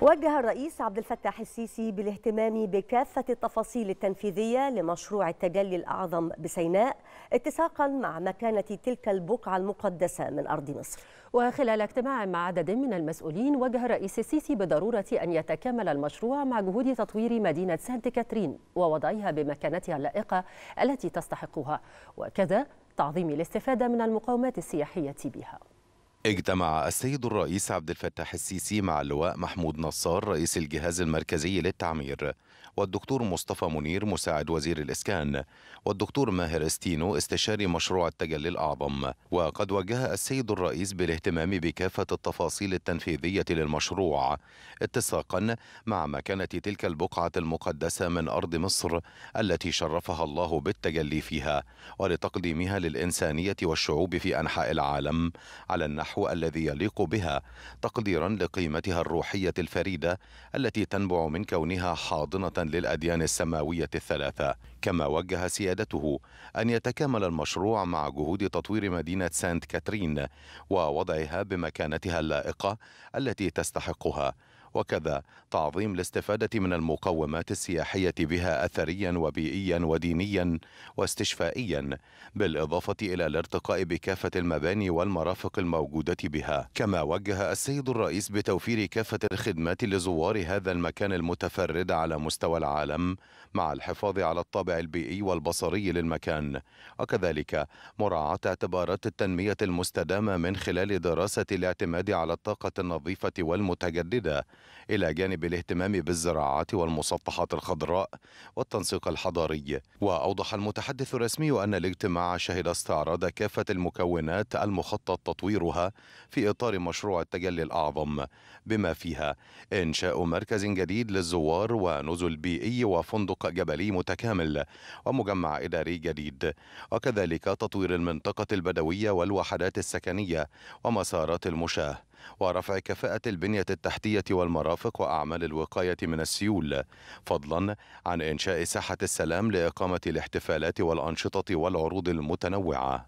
وجه الرئيس عبد الفتاح السيسي بالاهتمام بكافة التفاصيل التنفيذية لمشروع التجلي الأعظم بسيناء اتساقا مع مكانة تلك البقعة المقدسة من أرض مصر وخلال اجتماع مع عدد من المسؤولين وجه الرئيس السيسي بضرورة أن يتكامل المشروع مع جهود تطوير مدينة سانت كاترين ووضعها بمكانتها اللائقة التي تستحقها وكذا تعظيم الاستفادة من المقاومات السياحية بها اجتمع السيد الرئيس عبد الفتاح السيسي مع اللواء محمود نصار رئيس الجهاز المركزي للتعمير والدكتور مصطفى منير مساعد وزير الإسكان والدكتور ماهر استينو استشاري مشروع التجلي الأعظم وقد وجه السيد الرئيس بالاهتمام بكافة التفاصيل التنفيذية للمشروع اتساقا مع مكانة تلك البقعة المقدسة من أرض مصر التي شرفها الله بالتجلي فيها ولتقديمها للإنسانية والشعوب في أنحاء العالم على النحو الذي يليق بها تقديرا لقيمتها الروحيه الفريده التي تنبع من كونها حاضنه للاديان السماويه الثلاثه كما وجه سيادته ان يتكامل المشروع مع جهود تطوير مدينه سانت كاترين ووضعها بمكانتها اللائقه التي تستحقها وكذا تعظيم الاستفادة من المقومات السياحية بها أثريا وبيئيا ودينيا واستشفائيا بالإضافة إلى الارتقاء بكافة المباني والمرافق الموجودة بها كما وجه السيد الرئيس بتوفير كافة الخدمات لزوار هذا المكان المتفرد على مستوى العالم مع الحفاظ على الطابع البيئي والبصري للمكان وكذلك مراعاة اعتبارات التنمية المستدامة من خلال دراسة الاعتماد على الطاقة النظيفة والمتجددة إلى جانب الاهتمام بالزراعات والمسطحات الخضراء والتنسيق الحضاري وأوضح المتحدث الرسمي أن الاجتماع شهد استعراض كافة المكونات المخطط تطويرها في إطار مشروع التجلي الأعظم بما فيها إنشاء مركز جديد للزوار ونزل بيئي وفندق جبلي متكامل ومجمع إداري جديد وكذلك تطوير المنطقة البدوية والوحدات السكنية ومسارات المشاة ورفع كفاءة البنية التحتية والمرافق وأعمال الوقاية من السيول فضلا عن إنشاء ساحة السلام لإقامة الاحتفالات والأنشطة والعروض المتنوعة